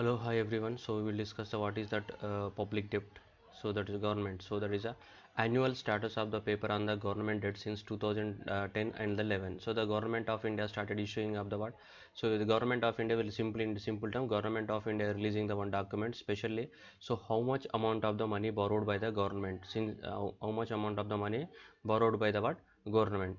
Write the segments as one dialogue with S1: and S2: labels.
S1: hello hi everyone so we will discuss what is that uh, public debt so that is government so that is a annual status of the paper on the government debt since 2010 and 11 so the government of india started issuing of the what so the government of india will simply in simple term government of india releasing the one document specially so how much amount of the money borrowed by the government since uh, how much amount of the money borrowed by the what government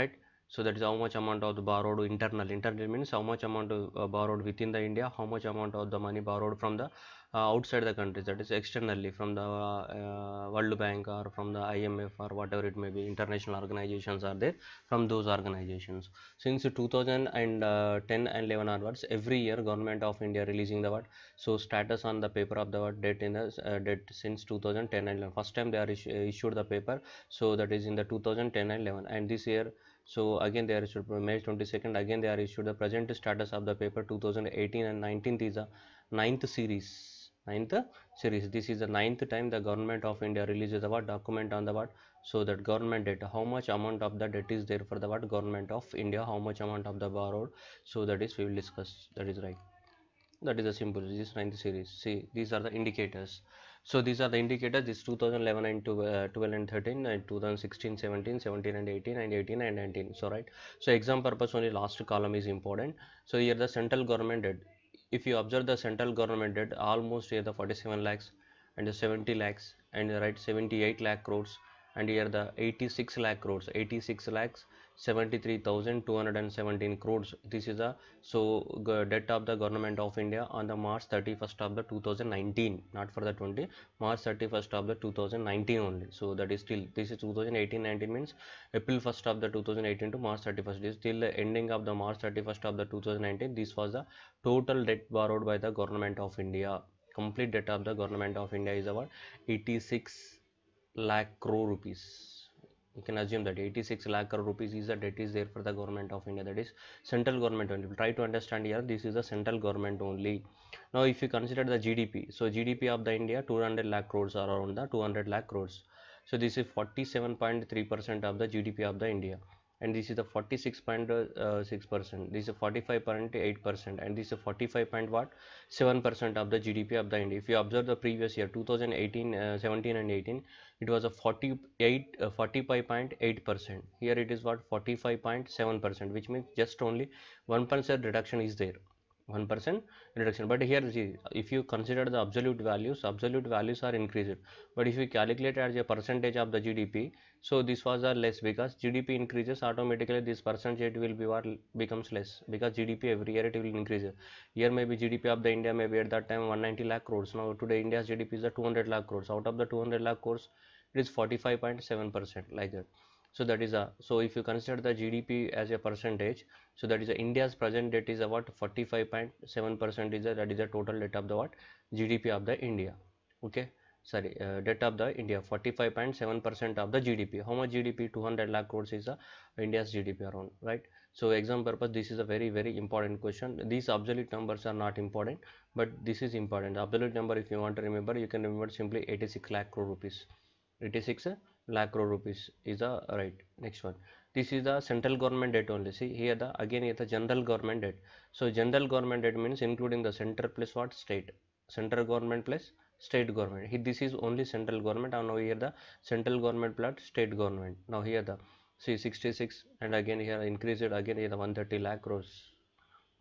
S1: right so that is how much amount of the borrowed internal internal means how much amount uh, borrowed within the india how much amount of the money borrowed from the uh, outside the countries. that is externally from the uh, world bank or from the imf or whatever it may be international organizations are there from those organizations since 2010 uh, and 11 onwards every year government of india releasing the what so status on the paper of the what date in the uh, date since 2010 and 11. first time they are issued the paper so that is in the 2010 and 11 and this year so again they are issued May 22nd again they are issued the present status of the paper 2018 and 19 is the ninth series ninth series this is the ninth time the government of India releases the document on the what so that government debt how much amount of the debt is there for the what government of India how much amount of the borrowed so that is we will discuss that is right that is the simple this ninth series see these are the indicators so these are the indicators this 2011 and uh, 12 and 13 and 2016 17 17 and 18 and 18 and 19 so right so exam purpose only last column is important so here the central government did if you observe the central government did almost here the 47 lakhs and the 70 lakhs and right 78 lakh crores and here the 86 lakh crores 86 lakhs 73217 crores this is the so debt of the government of india on the march 31st of the 2019 not for the 20 march 31st of the 2019 only so that is still this is 2018-19 means april 1st of the 2018 to march 31st is till the ending of the march 31st of the 2019 this was the total debt borrowed by the government of india complete debt of the government of india is about 86 lakh crore rupees you can assume that 86 lakh crore rupees is the debt is there for the government of India that is central government only try to understand here this is the central government only now if you consider the GDP so GDP of the India 200 lakh crores are around the 200 lakh crores so this is 47.3 percent of the GDP of the India and this is the 46.6 uh, percent this is 45.8 percent and this is 45 point what 7 percent of the gdp of the india if you observe the previous year 2018 uh, 17 and 18 it was a 48 uh, 45.8 percent here it is what 45.7 percent which means just only 1 percent reduction is there 1 percent reduction but here see if you consider the absolute values absolute values are increased but if you calculate as a percentage of the GDP so this was are less because GDP increases automatically this percentage will be what becomes less because GDP every year it will increase here maybe GDP of the India maybe at that time 190 lakh crores now today India's GDP is the 200 lakh crores out of the 200 lakh crores it is 45.7 percent like that so that is a so if you consider the GDP as a percentage so that is a India's present debt is about 45.7 percent is a, that is the total debt of the what GDP of the India okay sorry uh, debt of the India 45.7 percent of the GDP how much GDP 200 lakh crores is the India's GDP around right so exam purpose this is a very very important question these absolute numbers are not important but this is important the absolute number if you want to remember you can remember simply 86 lakh crore rupees 86 eh? lakh crore rupees is the right next one this is the central government debt only see here the again here the general government debt so general government debt means including the center plus what state central government plus state government here this is only central government and now here the central government plus state government now here the see 66 and again here increased again here the 130 lakh crores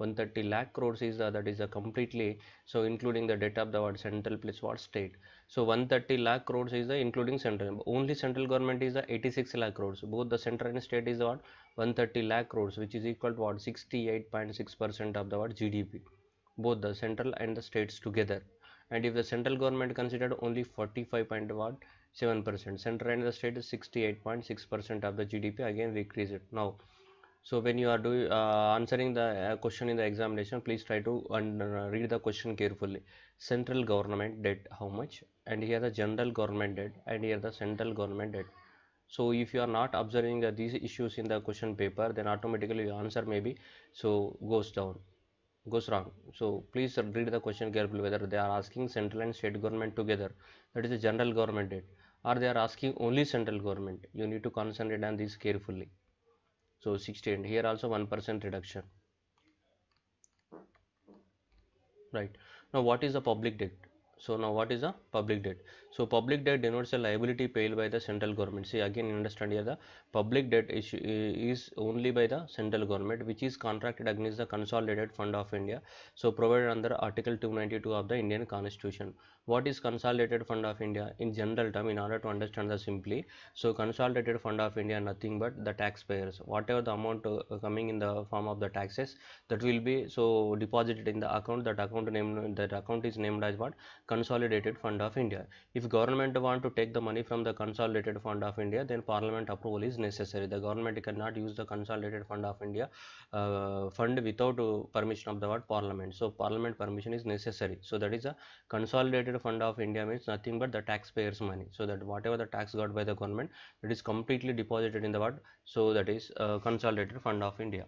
S1: 130 lakh crores is the that is a completely so including the debt of the what central plus what state so 130 lakh crores is the including central only central government is the 86 lakh crores both the central and state is what 130 lakh crores which is equal to what 68.6 percent of the what gdp both the central and the states together and if the central government considered only 45.7 percent central and the state is 68.6 percent of the gdp again we increase it now so when you are doing uh, answering the uh, question in the examination please try to uh, read the question carefully central government debt how much and here the general government debt and here the central government debt so if you are not observing these issues in the question paper then automatically your answer maybe so goes down goes wrong so please read the question carefully whether they are asking central and state government together that is the general government debt or they are asking only central government you need to concentrate on this carefully so 16 and here also 1% reduction right now what is the public debt so now what is a public debt? So public debt denotes a liability paid by the central government. See again understand here the public debt is, is only by the central government which is contracted against the consolidated fund of India. So provided under article 292 of the Indian constitution. What is consolidated fund of India? In general term in order to understand the simply. So consolidated fund of India nothing but the taxpayers. Whatever the amount uh, coming in the form of the taxes that will be so deposited in the account that account name that account is named as what consolidated fund of India. If government want to take the money from the consolidated fund of India, then parliament approval is necessary. The government cannot use the consolidated fund of India uh, fund without uh, permission of the what parliament. So parliament permission is necessary. So that is a consolidated fund of India means nothing but the taxpayers money. So that whatever the tax got by the government, it is completely deposited in the what? So that is uh, consolidated fund of India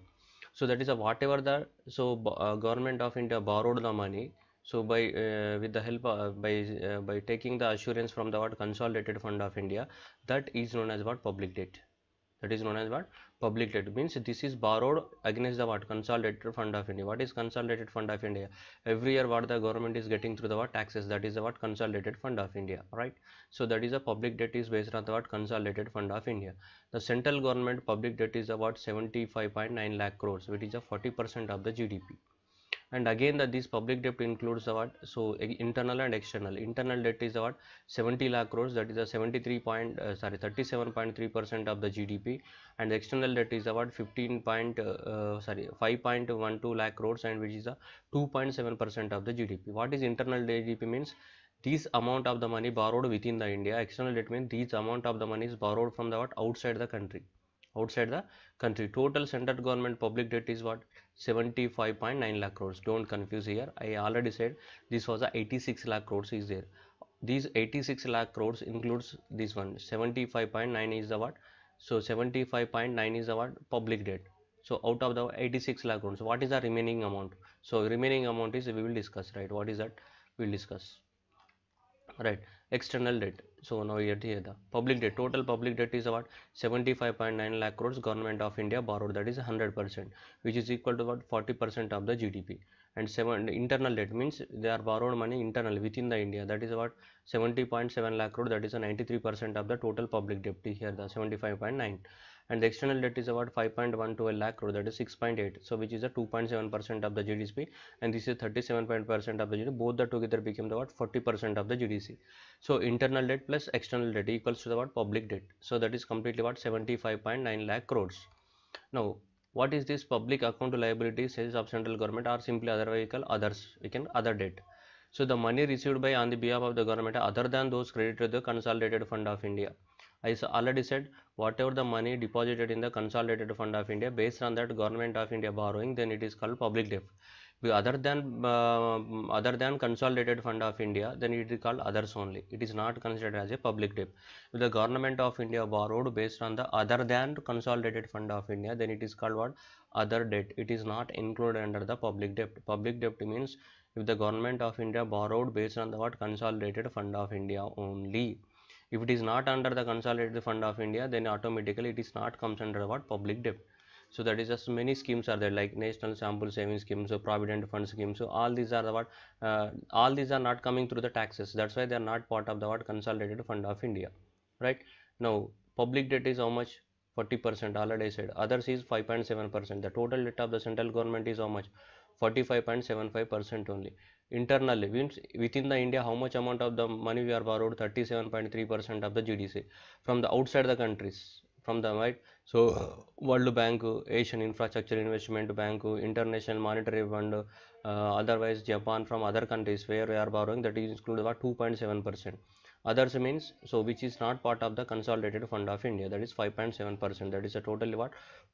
S1: so that is a whatever the so uh, government of india borrowed the money so by uh, with the help of, uh, by uh, by taking the assurance from the what consolidated fund of India that is known as what public debt. That is known as what public debt means this is borrowed against the what consolidated fund of India. What is consolidated fund of India? Every year what the government is getting through the what taxes that is the what consolidated fund of India, right? So that is a public debt is based on the what consolidated fund of India. The central government public debt is about 75.9 lakh crores, which is a 40% of the GDP and again that this public debt includes what so internal and external internal debt is what 70 lakh crores that is a 73 point uh, sorry 37.3 percent of the gdp and the external debt is about 15 point uh, uh sorry 5.12 lakh crores and which is a 2.7 percent of the gdp what is internal gdp means this amount of the money borrowed within the india external debt means this amount of the money is borrowed from the what outside the country outside the country total central government public debt is what 75.9 lakh crores don't confuse here i already said this was a 86 lakh crores is there these 86 lakh crores includes this one 75.9 is the what so 75.9 is the what? public debt so out of the 86 lakh crores what is the remaining amount so remaining amount is we will discuss right what is that we will discuss right external debt so now here the public debt total public debt is about 75.9 lakh crores government of india borrowed that is 100% which is equal to about 40% of the gdp and seven internal debt means they are borrowed money internally within the india that is about 70.7 lakh crore that is a 93% of the total public debt here the 75.9 and the external debt is about 5.12 lakh crore that is 6.8 so which is a 2.7 percent of the GDP and this is 37 percent of the GDP both the together became about 40 percent of the GDP so internal debt plus external debt equals to about public debt so that is completely about 75.9 lakh crores now what is this public account liability says of central government or simply other vehicle others we can other debt so the money received by on the behalf of the government other than those credited to the consolidated fund of India I already said whatever the money deposited in the consolidated fund of India based on that government of India borrowing then it is called public debt other than uh, other than consolidated fund of India then it is called others only it is not considered as a public debt if the government of India borrowed based on the other than consolidated fund of India then it is called what other debt it is not included under the public debt public debt means if the government of India borrowed based on the what consolidated fund of India only if it is not under the consolidated fund of india then automatically it is not comes under what public debt so that is just many schemes are there like national sample savings scheme so provident fund scheme so all these are the what uh, all these are not coming through the taxes that's why they are not part of the what consolidated fund of india right now public debt is how much 40 percent already said others is 5.7 percent the total debt of the central government is how much 45.75 percent only internally means within the india how much amount of the money we are borrowed 37.3 percent of the gdc from the outside the countries from the right so world bank asian infrastructure investment bank international monetary fund uh, otherwise japan from other countries where we are borrowing that is included about 2.7 percent others means so which is not part of the consolidated fund of india that is 5.7 percent that is a total what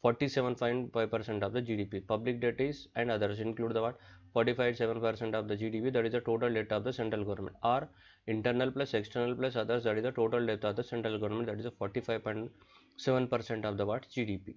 S1: 47.5 percent of the gdp public debt is and others include the what 45.7 percent of the gdp that is the total debt of the central government or internal plus external plus others that is the total debt of the central government that is a 45.7 percent of the what gdp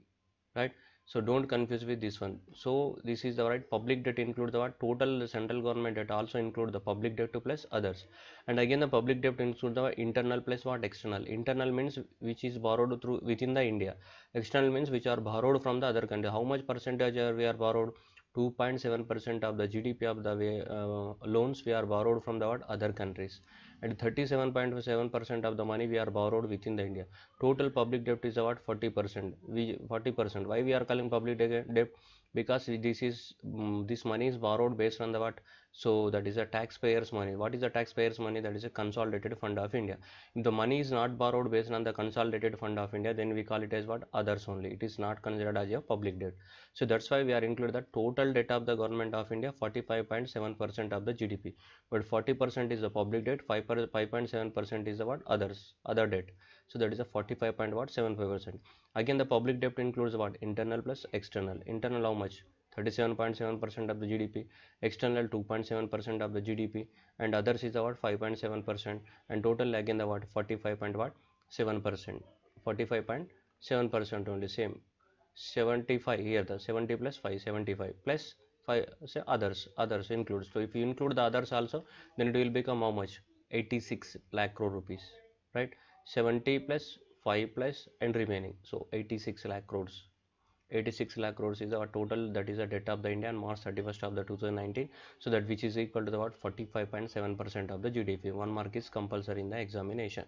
S1: right so don't confuse with this one so this is the right public debt include the what total central government debt also include the public debt to plus others and again the public debt include the internal plus what external internal means which is borrowed through within the india external means which are borrowed from the other country how much percentage are we are borrowed 2.7 percent of the gdp of the way, uh, loans we are borrowed from the what other countries and 37.7% of the money we are borrowed within the India. Total public debt is about 40%. We 40%. Why we are calling public debt? Because this is mm, this money is borrowed based on the what so that is a taxpayer's money. What is a taxpayer's money? That is a consolidated fund of India. If the money is not borrowed based on the consolidated fund of India, then we call it as what others only. It is not considered as a public debt. So that's why we are included the total debt of the government of India 45.7% of the GDP. But 40% is the public debt, 5.7% is the what others, other debt. So that is a 45.75%. Again, the public debt includes what internal plus external. Internal how much? 37.7% of the GDP, external 2.7% of the GDP and others is about 5.7% and total lag in the what 45.7% 45.7% only same 75 here the 70 plus 5 75 plus 5 say others others includes so if you include the others also then it will become how much 86 lakh crore rupees right 70 plus 5 plus and remaining so 86 lakh crores 86 lakh crores is our total that is the debt of the India on March 31st of the 2019 so that which is equal to about 45.7 percent of the GDP one mark is compulsory in the examination